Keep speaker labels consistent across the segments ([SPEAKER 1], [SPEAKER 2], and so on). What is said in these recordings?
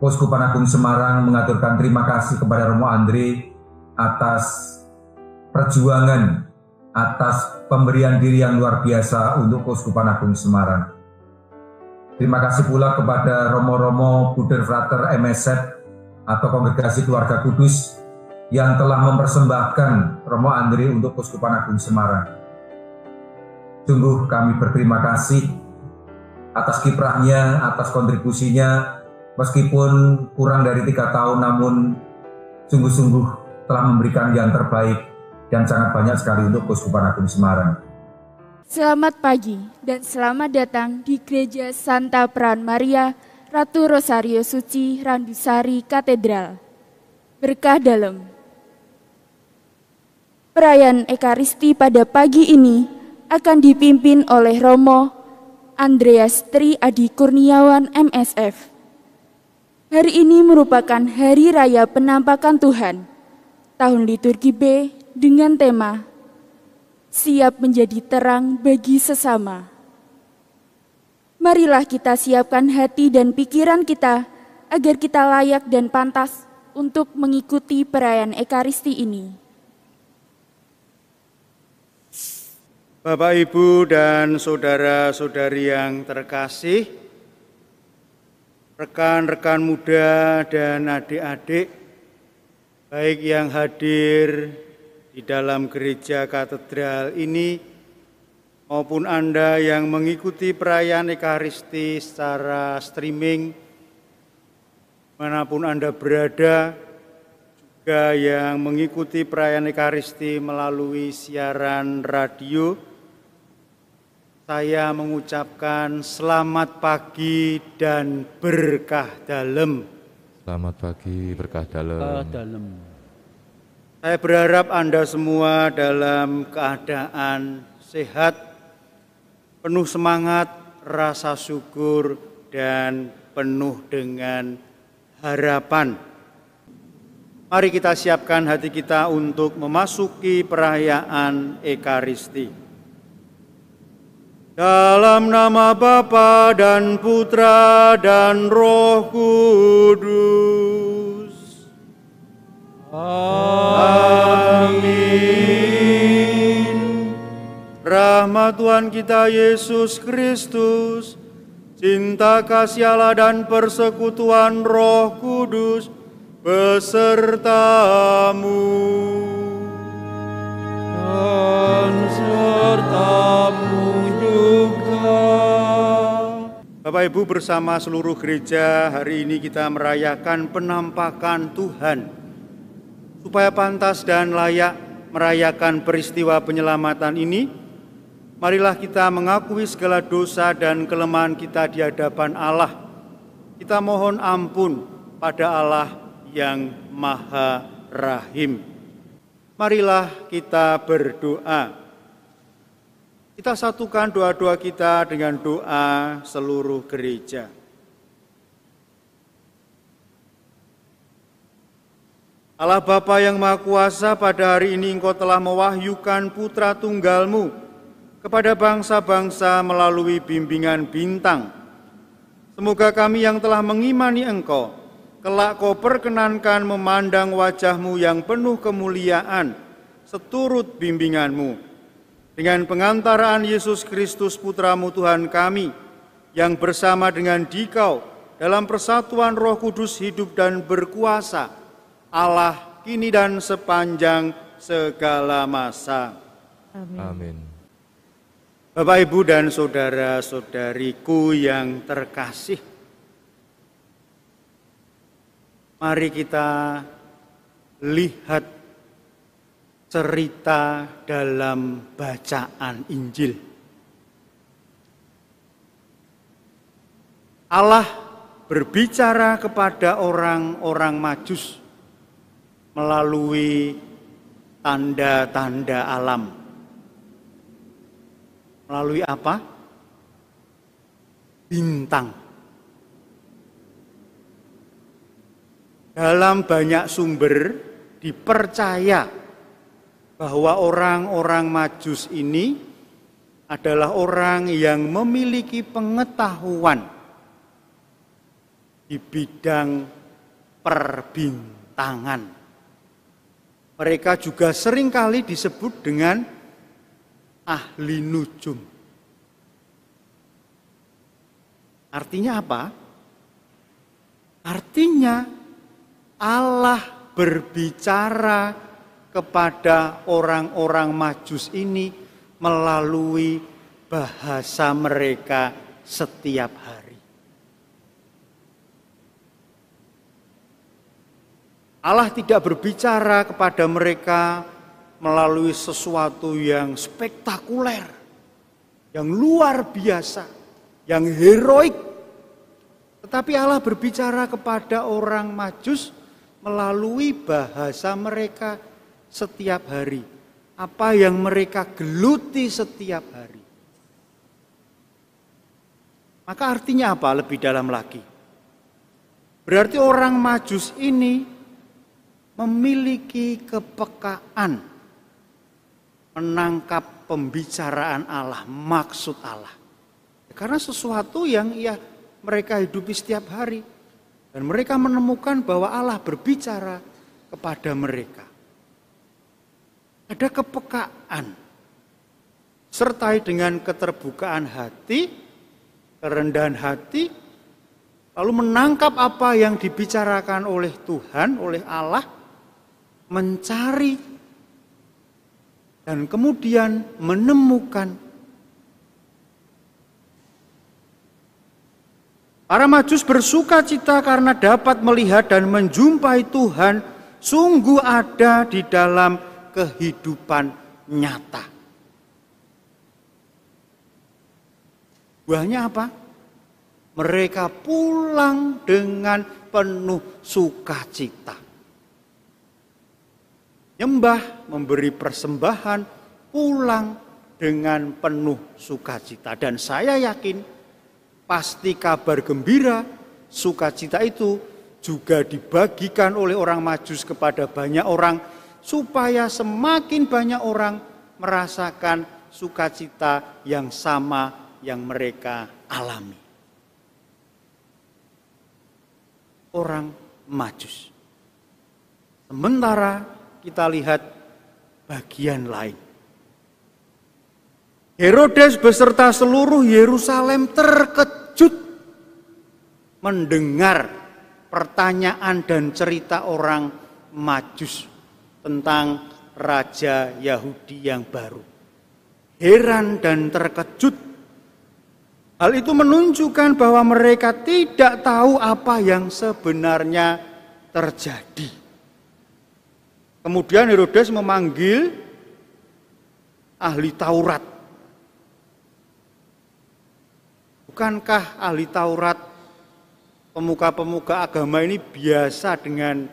[SPEAKER 1] Uskupan Agung Semarang mengaturkan terima kasih kepada Romo Andre atas perjuangan, atas pemberian diri yang luar biasa untuk Uskupan Agung Semarang. Terima kasih pula kepada Romo-Romo Buder Frater MSF atau Kongregasi Keluarga Kudus yang telah mempersembahkan Romo Andre untuk Uskupan Agung Semarang. Sungguh kami berterima kasih atas kiprahnya, atas kontribusinya, meskipun kurang dari tiga tahun namun sungguh-sungguh telah memberikan yang terbaik dan sangat banyak sekali untuk Kuskupan Agung Semarang. Selamat pagi dan selamat datang di Gereja Santa Peran Maria, Ratu Rosario Suci, Randusari, Katedral. Berkah dalam. Perayaan Ekaristi pada pagi ini akan dipimpin oleh Romo Andreas Tri Adi Kurniawan MSF. Hari ini merupakan hari raya penampakan Tuhan, tahun liturgi B dengan tema Siap menjadi terang bagi sesama. Marilah kita siapkan hati dan pikiran kita agar kita layak dan pantas untuk mengikuti perayaan Ekaristi ini. Bapak, Ibu, dan saudara-saudari yang terkasih, rekan-rekan muda dan adik-adik, baik yang hadir di dalam gereja katedral ini maupun Anda yang mengikuti perayaan Ekaristi secara streaming, manapun Anda berada, juga yang mengikuti perayaan Ekaristi melalui siaran radio, saya mengucapkan selamat pagi dan berkah dalam. Selamat pagi, berkah dalam. Berkah dalam. Saya berharap Anda semua dalam keadaan sehat, penuh semangat, rasa syukur, dan penuh dengan harapan. Mari kita siapkan hati kita untuk memasuki perayaan Ekaristi. Dalam nama Bapa dan Putra dan Roh Kudus. Amin. Rahmat Tuhan kita Yesus Kristus, cinta kasih Allah dan persekutuan Roh Kudus besertamu. Dan sertamu duka. Bapak Ibu bersama seluruh gereja hari ini kita merayakan penampakan Tuhan supaya pantas dan layak merayakan peristiwa penyelamatan ini. Marilah kita mengakui segala dosa dan kelemahan kita di hadapan Allah. Kita mohon ampun pada Allah yang Maha Rahim. Marilah kita berdoa. Kita satukan doa-doa kita dengan doa seluruh gereja. Allah Bapa yang Maha Kuasa, pada hari ini Engkau telah mewahyukan Putra Tunggalmu kepada bangsa-bangsa melalui bimbingan bintang. Semoga kami yang telah mengimani Engkau, kelak kau perkenankan memandang wajahmu yang penuh kemuliaan, seturut bimbinganmu dengan pengantaraan Yesus Kristus Putramu Tuhan kami, yang bersama dengan dikau dalam persatuan roh kudus hidup dan berkuasa, Allah kini dan sepanjang segala masa. Amin. Bapak, Ibu, dan saudara-saudariku yang terkasih, mari kita lihat cerita dalam bacaan Injil. Allah berbicara kepada orang-orang Majus melalui tanda-tanda alam. Melalui apa? Bintang. Dalam banyak sumber dipercaya bahwa orang-orang Majus ini adalah orang yang memiliki pengetahuan di bidang perbintangan. Mereka juga seringkali disebut dengan ahli nujum. Artinya apa? Artinya Allah berbicara kepada orang-orang Majus ini melalui bahasa mereka setiap hari. Allah tidak berbicara kepada mereka melalui sesuatu yang spektakuler, yang luar biasa, yang heroik. Tetapi Allah berbicara kepada orang Majus melalui bahasa mereka setiap hari, apa yang mereka geluti setiap hari. Maka artinya apa lebih dalam lagi? Berarti orang majus ini memiliki kepekaan menangkap pembicaraan Allah, maksud Allah. Karena sesuatu yang ia mereka hidupi setiap hari dan mereka menemukan bahwa Allah berbicara kepada mereka. Ada kepekaan. Sertai dengan keterbukaan hati, kerendahan hati, lalu menangkap apa yang dibicarakan oleh Tuhan, oleh Allah, mencari dan kemudian menemukan. Para majus bersuka cita karena dapat melihat dan menjumpai Tuhan sungguh ada di dalam kehidupan nyata. Buahnya apa? Mereka pulang dengan penuh sukacita. Nyembah, memberi persembahan, pulang dengan penuh sukacita. Dan saya yakin pasti kabar gembira, sukacita itu juga dibagikan oleh orang majus kepada banyak orang supaya semakin banyak orang merasakan sukacita yang sama yang mereka alami. Orang majus. Sementara kita lihat bagian lain. Herodes beserta seluruh Yerusalem terkejut mendengar pertanyaan dan cerita orang Majus tentang raja Yahudi yang baru. Heran dan terkejut. Hal itu menunjukkan bahwa mereka tidak tahu apa yang sebenarnya terjadi. Kemudian Herodes memanggil ahli Taurat. Bukankah ahli Taurat pemuka-pemuka agama ini biasa dengan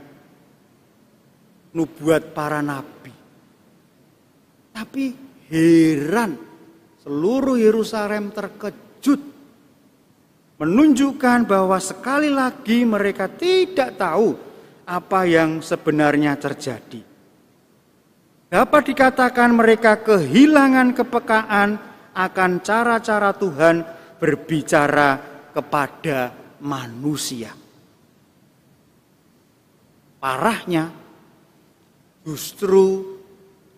[SPEAKER 1] nubuat para nabi. Tapi heran seluruh Yerusalem terkejut menunjukkan bahwa sekali lagi mereka tidak tahu apa yang sebenarnya terjadi. Dapat dikatakan mereka kehilangan kepekaan akan cara-cara Tuhan berbicara kepada manusia. Parahnya, Justru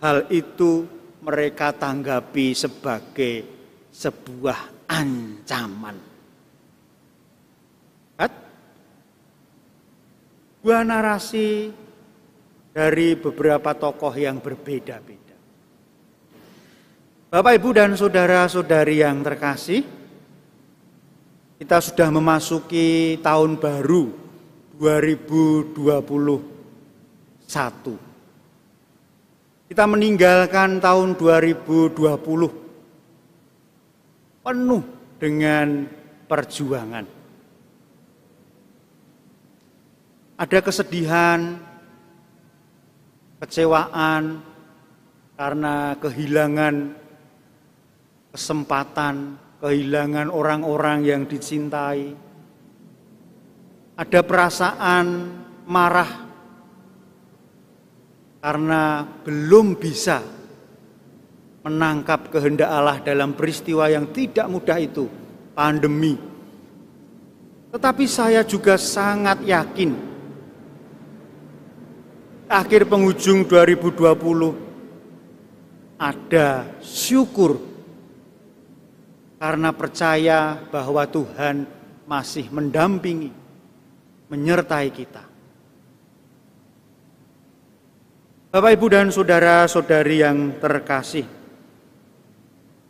[SPEAKER 1] hal itu mereka tanggapi sebagai sebuah ancaman. Lihat, dua narasi dari beberapa tokoh yang berbeda-beda. Bapak, Ibu, dan saudara-saudari yang terkasih, kita sudah memasuki tahun baru 2021. Kita meninggalkan tahun 2020 penuh dengan perjuangan. Ada kesedihan, kecewaan karena kehilangan kesempatan, kehilangan orang-orang yang dicintai. Ada perasaan marah karena belum bisa menangkap kehendak Allah dalam peristiwa yang tidak mudah itu, pandemi. Tetapi saya juga sangat yakin akhir penghujung 2020 ada syukur karena percaya bahwa Tuhan masih mendampingi, menyertai kita. Bapak, Ibu, dan saudara-saudari yang terkasih,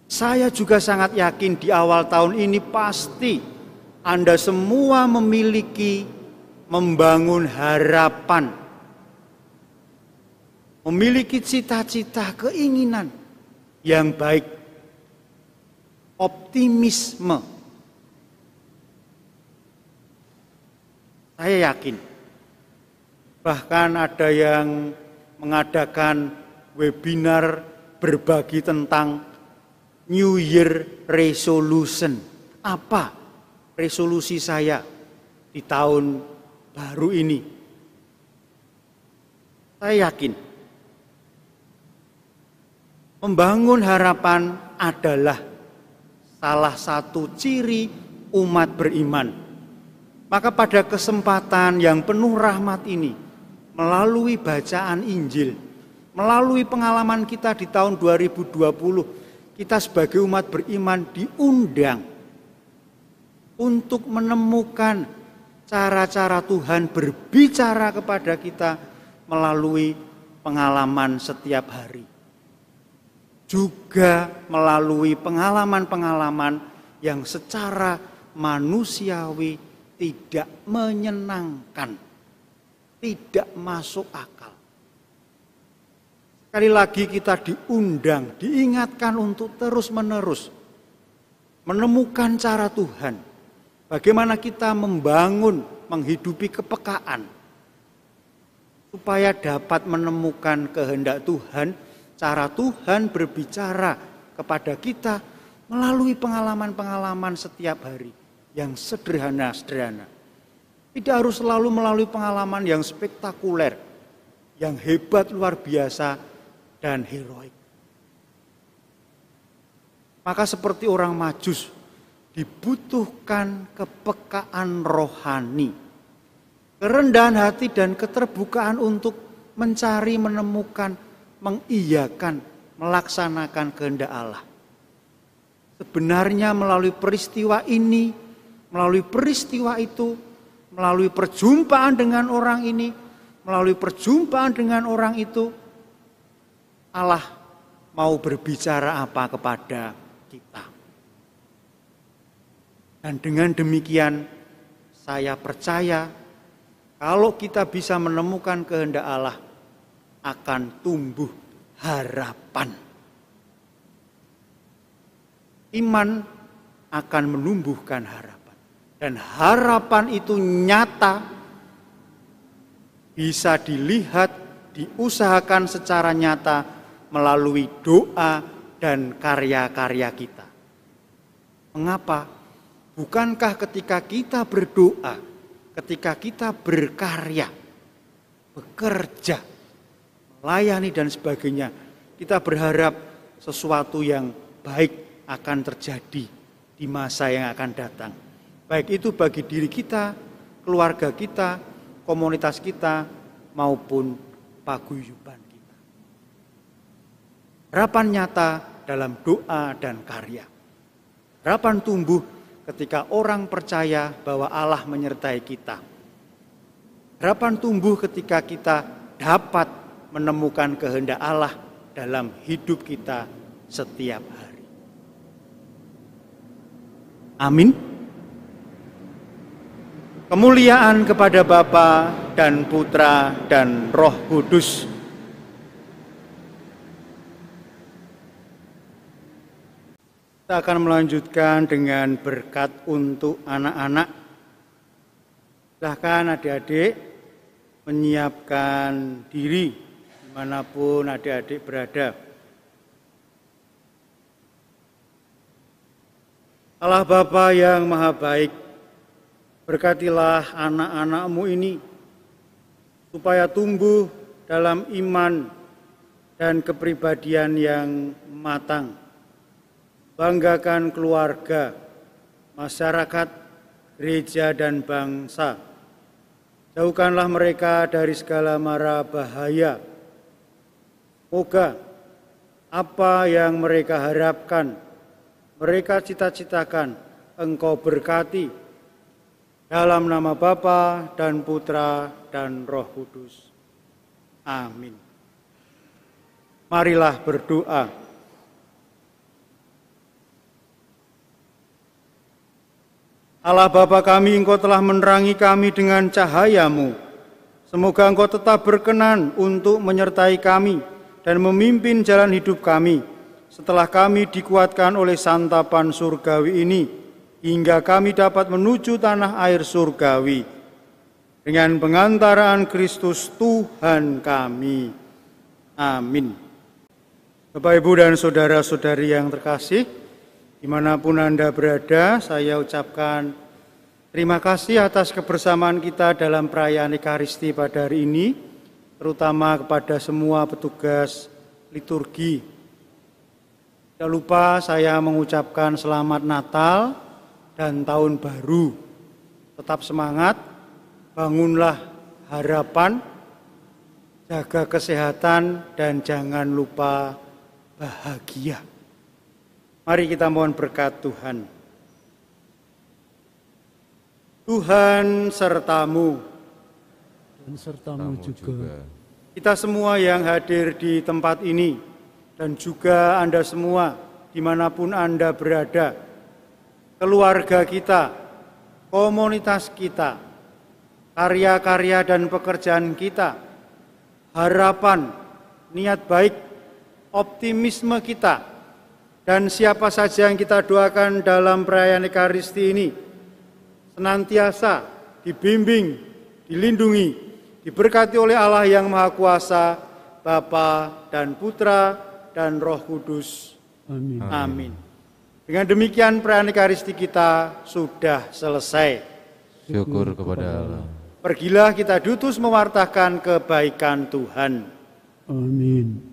[SPEAKER 1] saya juga sangat yakin di awal tahun ini pasti Anda semua memiliki membangun harapan, memiliki cita-cita keinginan yang baik, optimisme. Saya yakin, bahkan ada yang mengadakan webinar berbagi tentang New Year Resolution. Apa resolusi saya di tahun baru ini? Saya yakin membangun harapan adalah salah satu ciri umat beriman. Maka pada kesempatan yang penuh rahmat ini, melalui bacaan Injil, melalui pengalaman kita di tahun 2020, kita sebagai umat beriman diundang untuk menemukan cara-cara Tuhan berbicara kepada kita melalui pengalaman setiap hari. Juga melalui pengalaman-pengalaman yang secara manusiawi tidak menyenangkan tidak masuk akal. Sekali lagi kita diundang, diingatkan untuk terus-menerus menemukan cara Tuhan. Bagaimana kita membangun, menghidupi kepekaan supaya dapat menemukan kehendak Tuhan, cara Tuhan berbicara kepada kita melalui pengalaman-pengalaman setiap hari yang sederhana-sederhana. Tidak harus selalu melalui pengalaman yang spektakuler, yang hebat luar biasa dan heroik. Maka seperti orang majus, dibutuhkan kepekaan rohani, kerendahan hati dan keterbukaan untuk mencari, menemukan, mengiyakan, melaksanakan kehendak Allah. Sebenarnya melalui peristiwa ini, melalui peristiwa itu, melalui perjumpaan dengan orang ini, melalui perjumpaan dengan orang itu, Allah mau berbicara apa kepada kita. Dan dengan demikian, saya percaya kalau kita bisa menemukan kehendak Allah, akan tumbuh harapan. Iman akan menumbuhkan harapan. Dan harapan itu nyata bisa dilihat, diusahakan secara nyata melalui doa dan karya-karya kita. Mengapa? Bukankah ketika kita berdoa, ketika kita berkarya, bekerja, melayani dan sebagainya, kita berharap sesuatu yang baik akan terjadi di masa yang akan datang. Baik itu bagi diri kita, keluarga kita, komunitas kita, maupun paguyuban kita. Harapan nyata dalam doa dan karya. Harapan tumbuh ketika orang percaya bahwa Allah menyertai kita. Harapan tumbuh ketika kita dapat menemukan kehendak Allah dalam hidup kita setiap hari. Amin kemuliaan kepada Bapa dan Putra dan Roh Kudus. Kita akan melanjutkan dengan berkat untuk anak-anak. Silahkan adik-adik menyiapkan diri dimanapun adik-adik berada. Allah Bapa yang Maha Baik, Berkatilah anak-anakmu ini, supaya tumbuh dalam iman dan kepribadian yang matang. Banggakan keluarga, masyarakat, gereja, dan bangsa. Jauhkanlah mereka dari segala mara bahaya. Moga apa yang mereka harapkan, mereka cita-citakan, engkau berkati, dalam nama Bapa dan Putra dan Roh Kudus. Amin. Marilah berdoa. Allah Bapa kami, Engkau telah menerangi kami dengan cahayamu. Semoga Engkau tetap berkenan untuk menyertai kami dan memimpin jalan hidup kami setelah kami dikuatkan oleh santapan surgawi ini hingga kami dapat menuju tanah air surgawi dengan pengantaraan Kristus Tuhan kami. Amin. Bapak, Ibu, dan saudara-saudari yang terkasih, dimanapun Anda berada, saya ucapkan terima kasih atas kebersamaan kita dalam perayaan Ekaristi pada hari ini, terutama kepada semua petugas liturgi. Tidak lupa saya mengucapkan selamat Natal dan tahun baru. Tetap semangat, bangunlah harapan, jaga kesehatan, dan jangan lupa bahagia. Mari kita mohon berkat Tuhan. Tuhan sertamu. Dan sertamu juga. Kita semua yang hadir di tempat ini, dan juga Anda semua, dimanapun Anda berada, keluarga kita, komunitas kita, karya-karya dan pekerjaan kita, harapan, niat baik, optimisme kita, dan siapa saja yang kita doakan dalam perayaan Ekaristi ini, senantiasa dibimbing, dilindungi, diberkati oleh Allah yang Maha Kuasa, Bapa dan Putra dan Roh Kudus. Amin. Amin. Dengan demikian pranikaristi kita sudah selesai. Syukur kepada Allah. Pergilah kita dutus mewartakan kebaikan Tuhan. Amin.